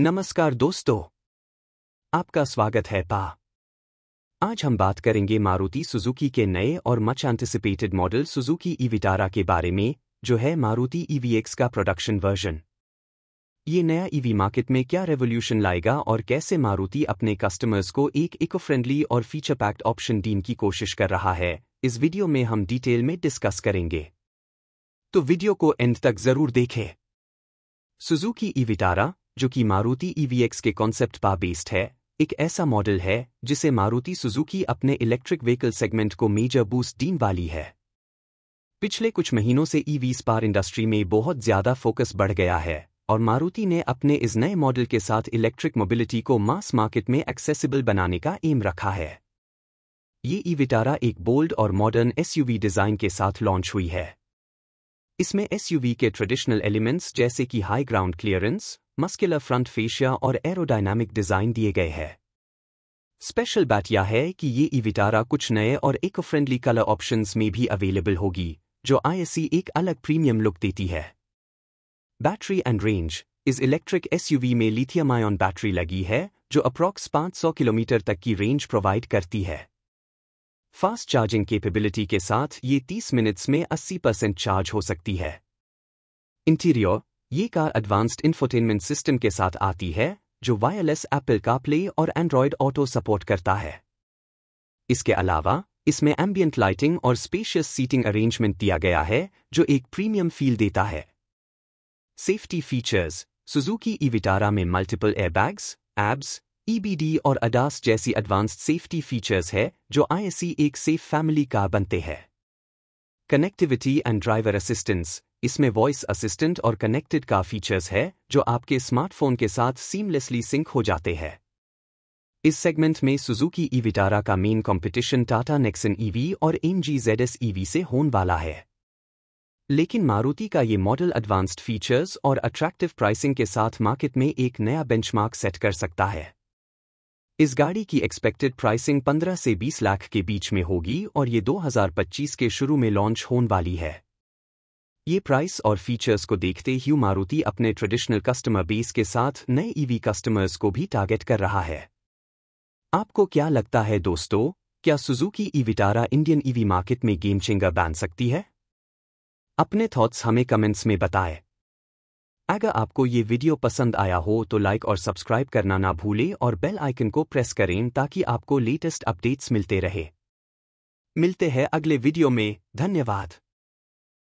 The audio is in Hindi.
नमस्कार दोस्तों आपका स्वागत है पा आज हम बात करेंगे मारुति सुजुकी के नए और much anticipated model Suzuki e Vitara के बारे में जो है मारुति ईवीएक्स का प्रोडक्शन वर्जन ये नया ईवी मार्केट में क्या रेवोल्यूशन लाएगा और कैसे मारुति अपने कस्टमर्स को एक इको फ्रेंडली और फीचर पैक्ड ऑप्शन डीन की कोशिश कर रहा है इस वीडियो में हम डिटेल में डिस्कस करेंगे तो वीडियो को एंड तक जरूर देखें सुजुकी ईविटारा जो कि मारुति ईवीएक्स e के कॉन्सेप्ट पर बेस्ड है एक ऐसा मॉडल है जिसे मारुति सुजुकी अपने इलेक्ट्रिक व्हीकल सेगमेंट को मेजर बूस्ट दीन वाली है पिछले कुछ महीनों से ईवी स्पार इंडस्ट्री में बहुत ज्यादा फोकस बढ़ गया है और मारुति ने अपने इस नए मॉडल के साथ इलेक्ट्रिक मोबिलिटी को मास मार्केट में एक्सेसिबल बनाने का एम रखा है ये ई e विटारा एक बोल्ड और मॉडर्न एसयूवी डिज़ाइन के साथ लॉन्च हुई है इसमें एसयूवी के ट्रेडिशनल एलिमेंट्स जैसे कि high ground clearance muscular front fascia और एरोडायनामिक डिजाइन दिए गए हैं स्पेशल बात यह है कि ये इविटारा कुछ नए और इको फ्रेंडली कलर ऑप्शंस में भी अवेलेबल होगी जो आईएससी एक अलग प्रीमियम लुक देती है बैटरी एंड रेंज इस इलेक्ट्रिक एसयूवी में लिथियम आयन बैटरी लगी है जो अप्रॉक्स 500 किलोमीटर तक की रेंज प्रोवाइड करती है फास्ट चार्जिंग कैपेबिलिटी के साथ ये 30 मिनट्स में 80 परसेंट चार्ज हो सकती है इंटीरियर ये कार एडवांस्ड इन्फोटेनमेंट सिस्टम के साथ आती है जो वायरलेस एप्पल का प्ले और एंड्रॉयड ऑटो सपोर्ट करता है इसके अलावा इसमें एम्बियंट लाइटिंग और स्पेशियस सीटिंग अरेंजमेंट दिया गया है जो एक प्रीमियम फील देता है सेफ्टी फीचर्स सुजुकी इविटारा में मल्टीपल एयरबैग्स एब्स ईबीडी और अडास जैसी एडवांस्ड सेफ्टी फीचर्स है जो आईएससी e एक सेफ फैमिली कार बनते हैं कनेक्टिविटी एंड ड्राइवर असिस्टेंस इसमें वॉइस असिस्टेंट और कनेक्टेड का फीचर्स है जो आपके स्मार्टफोन के साथ सीमलेसली सिंक हो जाते हैं इस सेगमेंट में सुजुकी ई विटारा का main competition Tata Nexon EV और M G Z S EV से होने वाला है लेकिन मारुति का ये मॉडल एडवांस्ड फीचर्स और अट्रैक्टिव प्राइसिंग के साथ मार्केट में एक नया बेंचमार्क सेट कर सकता है इस गाड़ी की एक्सपेक्टेड प्राइसिंग 15 से 20 लाख के बीच में होगी और ये 2025 के शुरू में लॉन्च होने वाली है ये प्राइस और फीचर्स को देखते ही मारुति अपने ट्रेडिशनल कस्टमर बेस के साथ नए ईवी e कस्टमर्स को भी टारगेट कर रहा है आपको क्या लगता है दोस्तों क्या Suzuki e Vitara Indian EV market में गेम चेंगर बन सकती है अपने थॉट्स हमें कमेंट्स में बताएं अगर आपको ये वीडियो पसंद आया हो तो लाइक और सब्सक्राइब करना ना भूलें और बेल आइकन को प्रेस करें ताकि आपको लेटेस्ट अपडेट्स मिलते रहे मिलते हैं अगले वीडियो में धन्यवाद